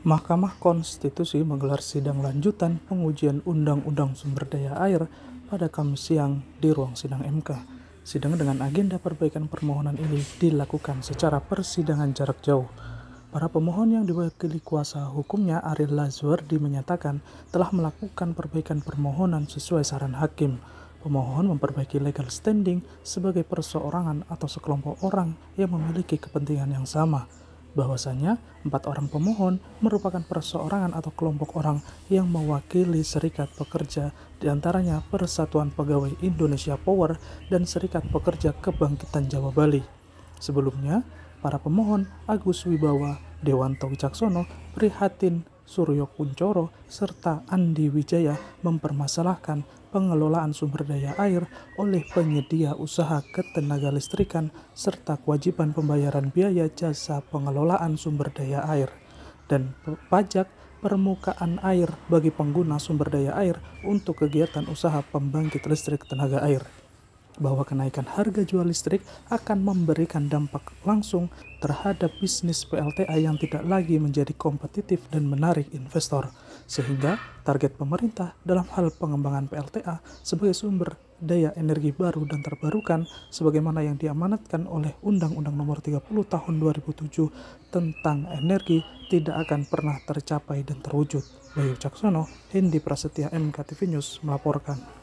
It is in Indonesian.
Mahkamah Konstitusi menggelar sidang lanjutan pengujian Undang-Undang Sumber Daya Air pada Kamis siang di ruang sidang MK. Sidang dengan agenda perbaikan permohonan ini dilakukan secara persidangan jarak jauh. Para pemohon yang diwakili kuasa hukumnya Ariel Lazuardi menyatakan telah melakukan perbaikan permohonan sesuai saran hakim. Pemohon memperbaiki legal standing sebagai perseorangan atau sekelompok orang yang memiliki kepentingan yang sama bahwasanya empat orang pemohon merupakan perseorangan atau kelompok orang yang mewakili serikat pekerja, diantaranya Persatuan Pegawai Indonesia Power dan Serikat Pekerja Kebangkitan Jawa Bali. Sebelumnya, para pemohon Agus Wibawa, Dewanto Wicaksono, Prihatin Suryo Kuncoro, serta Andi Wijaya mempermasalahkan pengelolaan sumber daya air oleh penyedia usaha ketenaga listrikan serta kewajiban pembayaran biaya jasa pengelolaan sumber daya air dan pajak permukaan air bagi pengguna sumber daya air untuk kegiatan usaha pembangkit listrik tenaga air bahwa kenaikan harga jual listrik akan memberikan dampak langsung terhadap bisnis PLTA yang tidak lagi menjadi kompetitif dan menarik investor, sehingga target pemerintah dalam hal pengembangan PLTA sebagai sumber daya energi baru dan terbarukan sebagaimana yang diamanatkan oleh Undang-Undang Nomor 30 Tahun 2007 tentang energi tidak akan pernah tercapai dan terwujud. Bayu Caksono, Hendi Prasetya MKTV News melaporkan.